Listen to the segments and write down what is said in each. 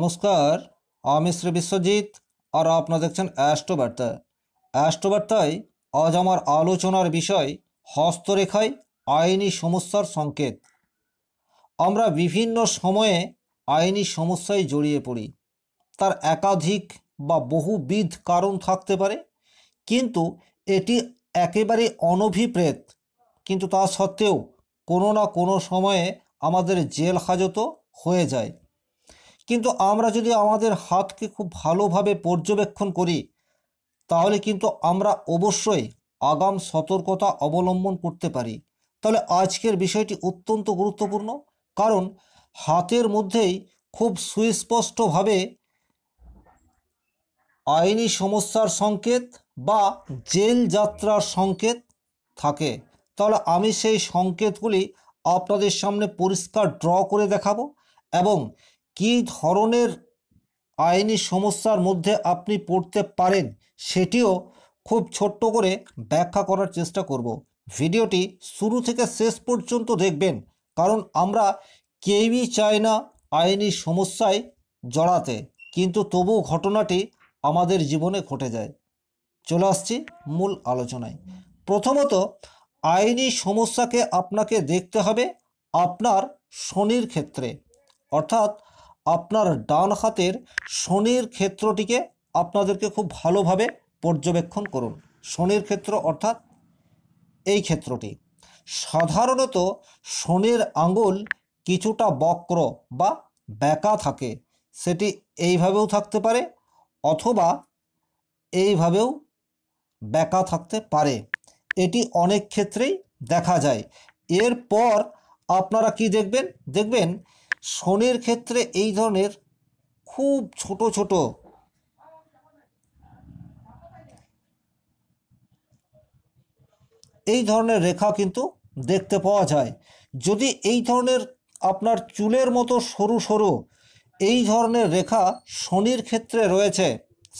নমস্কার আমি শ্রী বিশ্বজিৎ আর আপনারা দেখছেন অ্যাস্ট্রোবার্তা অ্যাস্ট্রোবার্তায় আজ আমার আলোচনার বিষয় হস্তরেখায় আইনি সমস্যার সংকেত আমরা বিভিন্ন সময়ে আইনি সমস্যায় জড়িয়ে পড়ি তার একাধিক বা বহুবিধ কারণ থাকতে পারে কিন্তু এটি একেবারে অনভিপ্রেত কিন্তু তা সত্ত্বেও কোনো না কোনো সময়ে আমাদের জেল হাজতও হয়ে যায় কিন্তু আমরা যদি আমাদের হাতকে খুব ভালোভাবে পর্যবেক্ষণ করি তাহলে কিন্তু আমরা অবশ্যই আগাম সতর্কতা অবলম্বন করতে পারি তাহলে আজকের বিষয়টি অত্যন্ত গুরুত্বপূর্ণ কারণ হাতের মধ্যেই খুব সুস্পষ্টভাবে আইনি সমস্যার সংকেত বা জেল যাত্রার সংকেত থাকে তাহলে আমি সেই সংকেতগুলি আপনাদের সামনে পরিষ্কার ড্র করে দেখাবো এবং কি ধরনের আইনি সমস্যার মধ্যে আপনি পড়তে পারেন সেটিও খুব ছোট্ট করে ব্যাখ্যা করার চেষ্টা করব ভিডিওটি শুরু থেকে শেষ পর্যন্ত দেখবেন কারণ আমরা কেউই চাই না আইনি সমস্যায় জড়াতে কিন্তু তবু ঘটনাটি আমাদের জীবনে ঘটে যায় চলে আসছি মূল আলোচনায় প্রথমত আইনি সমস্যাকে আপনাকে দেখতে হবে আপনার শনির ক্ষেত্রে অর্থাৎ আপনার ডান হাতের শনির ক্ষেত্রটিকে আপনাদেরকে খুব ভালোভাবে পর্যবেক্ষণ করুন শনির ক্ষেত্র অর্থাৎ এই ক্ষেত্রটি সাধারণত শনির আঙুল কিছুটা বক্র বা ব্যাকা থাকে সেটি এইভাবেও থাকতে পারে অথবা এইভাবেও ব্যাকা থাকতে পারে এটি অনেক ক্ষেত্রেই দেখা যায় এরপর আপনারা কি দেখবেন দেখবেন শনির ক্ষেত্রে এই ধরনের খুব ছোট ছোট এই ধরনের রেখা কিন্তু দেখতে পাওয়া যায় যদি এই ধরনের আপনার চুলের মতো সরু সরু এই ধরনের রেখা শনির ক্ষেত্রে রয়েছে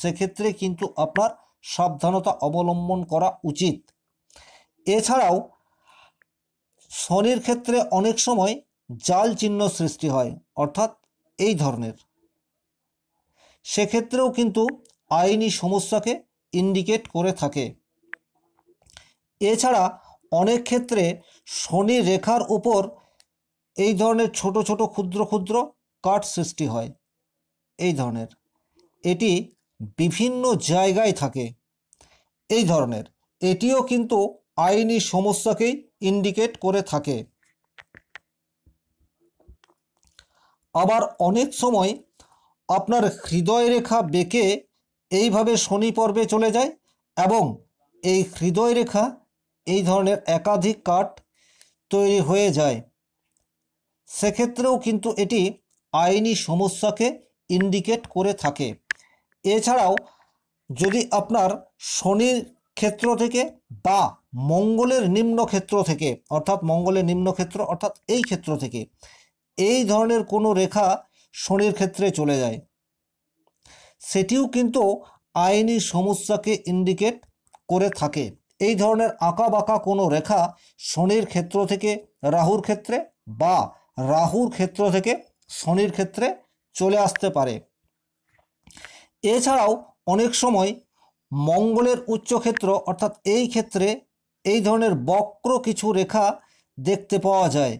সেক্ষেত্রে কিন্তু আপনার সাবধানতা অবলম্বন করা উচিত এছাড়াও শনির ক্ষেত্রে অনেক সময় জাল চিহ্ন সৃষ্টি হয় অর্থাৎ এই ধরনের সেক্ষেত্রেও কিন্তু আইনি সমস্যাকে ইন্ডিকেট করে থাকে এছাড়া অনেক ক্ষেত্রে শনি রেখার উপর এই ধরনের ছোট ছোট ক্ষুদ্র ক্ষুদ্র কাঠ সৃষ্টি হয় এই ধরনের এটি বিভিন্ন জায়গায় থাকে এই ধরনের এটিও কিন্তু আইনি সমস্যাকেই ইন্ডিকেট করে থাকে আবার অনেক সময় আপনার হৃদয় রেখা বেঁকে এইভাবে শনি পর্বে চলে যায় এবং এই হৃদয় রেখা এই ধরনের একাধিক কাঠ তৈরি হয়ে যায় সেক্ষেত্রেও কিন্তু এটি আইনি সমস্যাকে ইন্ডিকেট করে থাকে এছাড়াও যদি আপনার শনির ক্ষেত্র থেকে বা মঙ্গলের নিম্ন ক্ষেত্র থেকে অর্থাৎ মঙ্গলের নিম্ন ক্ষেত্র অর্থাৎ এই ক্ষেত্র থেকে এই ধরনের কোনো রেখা শনির ক্ষেত্রে চলে যায় সেটিও কিন্তু আইনি সমস্যাকে ইন্ডিকেট করে থাকে এই ধরনের আঁকা বাঁকা কোনো রেখা শনির ক্ষেত্র থেকে রাহুর ক্ষেত্রে বা রাহুর ক্ষেত্র থেকে শনির ক্ষেত্রে চলে আসতে পারে এছাড়াও অনেক সময় মঙ্গলের উচ্চক্ষেত্র অর্থাৎ এই ক্ষেত্রে এই ধরনের বক্র কিছু রেখা দেখতে পাওয়া যায়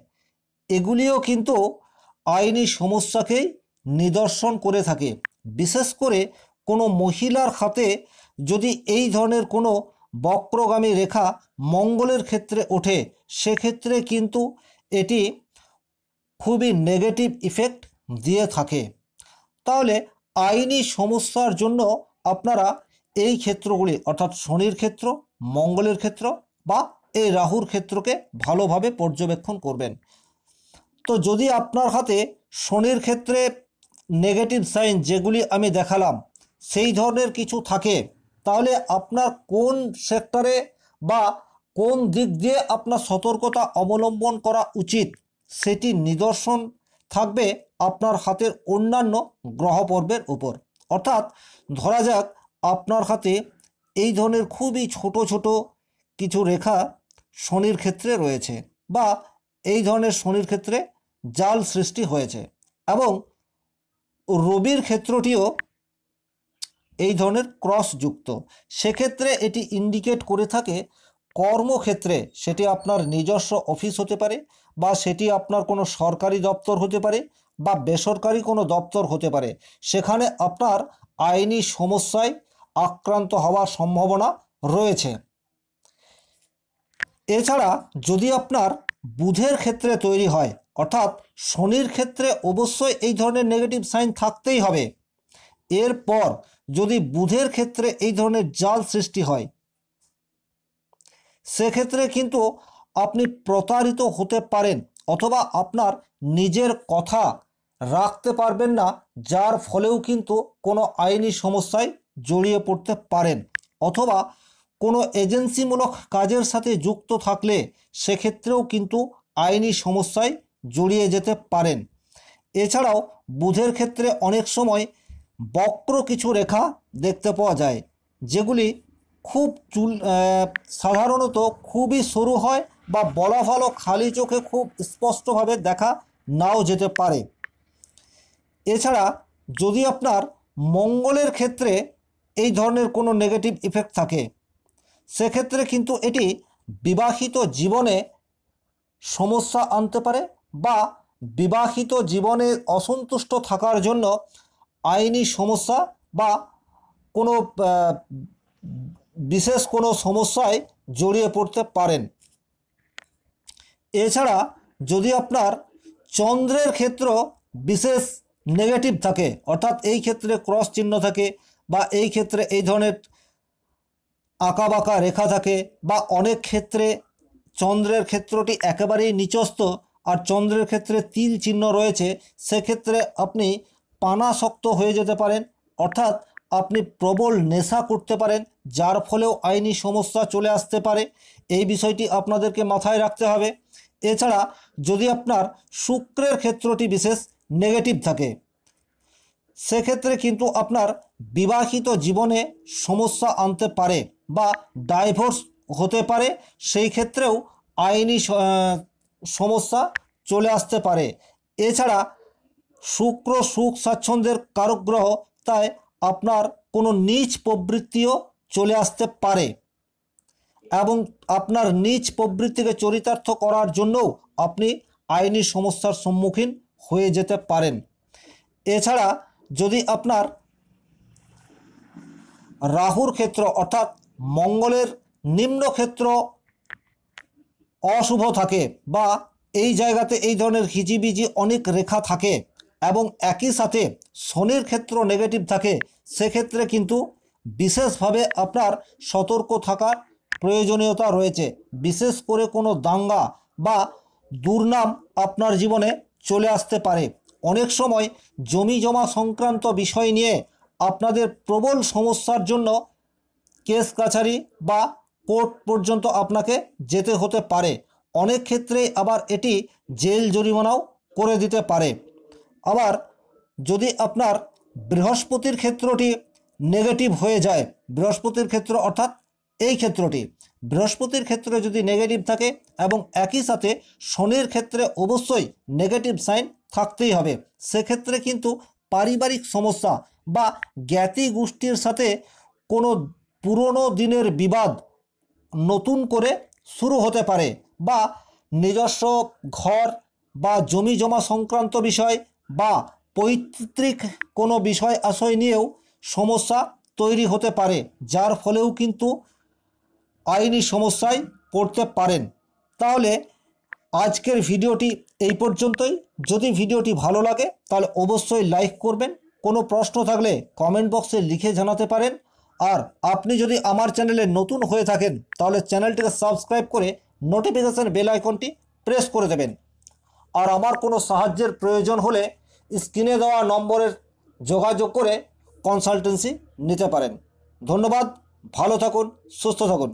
এগুলিও কিন্তু আইনি সমস্যাকেই নিদর্শন করে থাকে বিশেষ করে কোনো মহিলার খাতে যদি এই ধরনের কোনো বক্রগামী রেখা মঙ্গলের ক্ষেত্রে ওঠে সেক্ষেত্রে কিন্তু এটি খুবই নেগেটিভ ইফেক্ট দিয়ে থাকে তাহলে আইনি সমস্যার জন্য আপনারা এই ক্ষেত্রগুলি অর্থাৎ শনির ক্ষেত্র মঙ্গলের ক্ষেত্র বা এই রাহুর ক্ষেত্রকে ভালোভাবে পর্যবেক্ষণ করবেন তো যদি আপনার হাতে শনির ক্ষেত্রে নেগেটিভ সাইন যেগুলি আমি দেখালাম সেই ধরনের কিছু থাকে তাহলে আপনার কোন সেক্টরে বা কোন দিক দিয়ে আপনার সতর্কতা অবলম্বন করা উচিত সেটি নিদর্শন থাকবে আপনার হাতের অন্যান্য গ্রহপর্বের উপর অর্থাৎ ধরা যাক আপনার হাতে এই ধরনের খুবই ছোট ছোট কিছু রেখা শনির ক্ষেত্রে রয়েছে বা এই ধরনের শনির ক্ষেত্রে জাল সৃষ্টি হয়েছে এবং রবির ক্ষেত্রটিও এই ধরনের ক্রস যুক্ত সেক্ষেত্রে এটি ইন্ডিকেট করে থাকে কর্মক্ষেত্রে সেটি আপনার নিজস্ব অফিস হতে পারে বা সেটি আপনার কোনো সরকারি দপ্তর হতে পারে বা বেসরকারি কোনো দপ্তর হতে পারে সেখানে আপনার আইনি সমস্যায় আক্রান্ত হওয়ার সম্ভাবনা রয়েছে এছাড়া যদি আপনার বুধের ক্ষেত্রে তৈরি হয় অর্থাৎ শনির ক্ষেত্রে অবশ্যই এই ধরনের নেগেটিভ সাইন থাকতেই হবে এরপর যদি বুধের ক্ষেত্রে এই ধরনের জাল সৃষ্টি হয় সেক্ষেত্রে কিন্তু আপনি প্রতারিত হতে পারেন অথবা আপনার নিজের কথা রাখতে পারবেন না যার ফলেও কিন্তু কোনো আইনি সমস্যায় জড়িয়ে পড়তে পারেন অথবা কোনো এজেন্সিমূলক কাজের সাথে যুক্ত থাকলে সেক্ষেত্রেও কিন্তু আইনি সমস্যায় জড়িয়ে যেতে পারেন এছাড়াও বুধের ক্ষেত্রে অনেক সময় বক্র কিছু রেখা দেখতে পাওয়া যায় যেগুলি খুব চুল সাধারণত খুবই সরু হয় বা বলা ভালো খালি চোখে খুব স্পষ্টভাবে দেখা নাও যেতে পারে এছাড়া যদি আপনার মঙ্গলের ক্ষেত্রে এই ধরনের কোনো নেগেটিভ ইফেক্ট থাকে সেক্ষেত্রে কিন্তু এটি বিবাহিত জীবনে সমস্যা আনতে পারে বা বিবাহিত জীবনে অসন্তুষ্ট থাকার জন্য আইনি সমস্যা বা কোনো বিশেষ কোনো সমস্যায় জড়িয়ে পড়তে পারেন এছাড়া যদি আপনার চন্দ্রের ক্ষেত্র বিশেষ নেগেটিভ থাকে অর্থাৎ এই ক্ষেত্রে ক্রস চিহ্ন থাকে বা এই ক্ষেত্রে এই ধরনের আঁকা বাঁকা রেখা থাকে বা অনেক ক্ষেত্রে চন্দ্রের ক্ষেত্রটি একেবারেই নিচস্থ আর চন্দ্রের ক্ষেত্রে তিল চিহ্ন রয়েছে সেক্ষেত্রে আপনি পানা শক্ত হয়ে যেতে পারেন অর্থাৎ আপনি প্রবল নেশা করতে পারেন যার ফলেও আইনি সমস্যা চলে আসতে পারে এই বিষয়টি আপনাদেরকে মাথায় রাখতে হবে এছাড়া যদি আপনার শুক্রের ক্ষেত্রটি বিশেষ নেগেটিভ থাকে সেক্ষেত্রে কিন্তু আপনার বিবাহিত জীবনে সমস্যা আনতে পারে বা ডাইভোর্স হতে পারে সেই ক্ষেত্রেও আইনি সমস্যা চলে আসতে পারে এছাড়া শুক্র সুখ স্বাচ্ছন্দ্যের কারক তাই আপনার কোনো নিজ প্রবৃত্তিও চলে আসতে পারে এবং আপনার নিজ প্রবৃত্তিকে চরিতার্থ করার জন্যও আপনি আইনি সমস্যার সম্মুখীন হয়ে যেতে পারেন এছাড়া যদি আপনার রাহুর ক্ষেত্র অর্থাৎ মঙ্গলের নিম্ন ক্ষেত্র অশুভ থাকে বা এই জায়গাতে এই ধরনের হিজিবিজি অনেক রেখা থাকে এবং একই সাথে শনির ক্ষেত্র নেগেটিভ থাকে সেক্ষেত্রে কিন্তু বিশেষভাবে আপনার সতর্ক থাকার প্রয়োজনীয়তা রয়েছে বিশেষ করে কোনো দাঙ্গা বা দুর্নাম আপনার জীবনে চলে আসতে পারে অনেক সময় জমি জমা সংক্রান্ত বিষয় নিয়ে আপনাদের প্রবল সমস্যার জন্য কেস কাছারি বা কোর্ট পর্যন্ত আপনাকে যেতে হতে পারে অনেক ক্ষেত্রেই আবার এটি জেল জরিমানাও করে দিতে পারে আবার যদি আপনার বৃহস্পতির ক্ষেত্রটি নেগেটিভ হয়ে যায় বৃহস্পতির ক্ষেত্র অর্থাৎ এই ক্ষেত্রটি বৃহস্পতির ক্ষেত্রে যদি নেগেটিভ থাকে এবং একই সাথে শনির ক্ষেত্রে অবশ্যই নেগেটিভ সাইন থাকতেই হবে সেক্ষেত্রে কিন্তু পারিবারিক সমস্যা বা জ্ঞাতি গোষ্ঠীর সাথে কোনো পুরনো দিনের বিবাদ নতুন করে শুরু হতে পারে বা নিজস্ব ঘর বা জমি জমা সংক্রান্ত বিষয় বা পৈতৃক কোনো বিষয় আশয় নিয়েও সমস্যা তৈরি হতে পারে যার ফলেও কিন্তু আইনি সমস্যায় পড়তে পারেন তাহলে আজকের ভিডিওটি এই পর্যন্তই যদি ভিডিওটি ভালো লাগে তাহলে অবশ্যই লাইক করবেন কোনো প্রশ্ন থাকলে কমেন্ট বক্সে লিখে জানাতে পারেন আর আপনি যদি আমার চ্যানেলে নতুন হয়ে থাকেন তাহলে চ্যানেলটিকে সাবস্ক্রাইব করে নোটিফিকেশান বেল আইকনটি প্রেস করে দেবেন আর আমার কোনো সাহায্যের প্রয়োজন হলে স্ক্রিনে দেওয়া নম্বরের যোগাযোগ করে কনসালটেন্সি নিতে পারেন ধন্যবাদ ভালো থাকুন সুস্থ থাকুন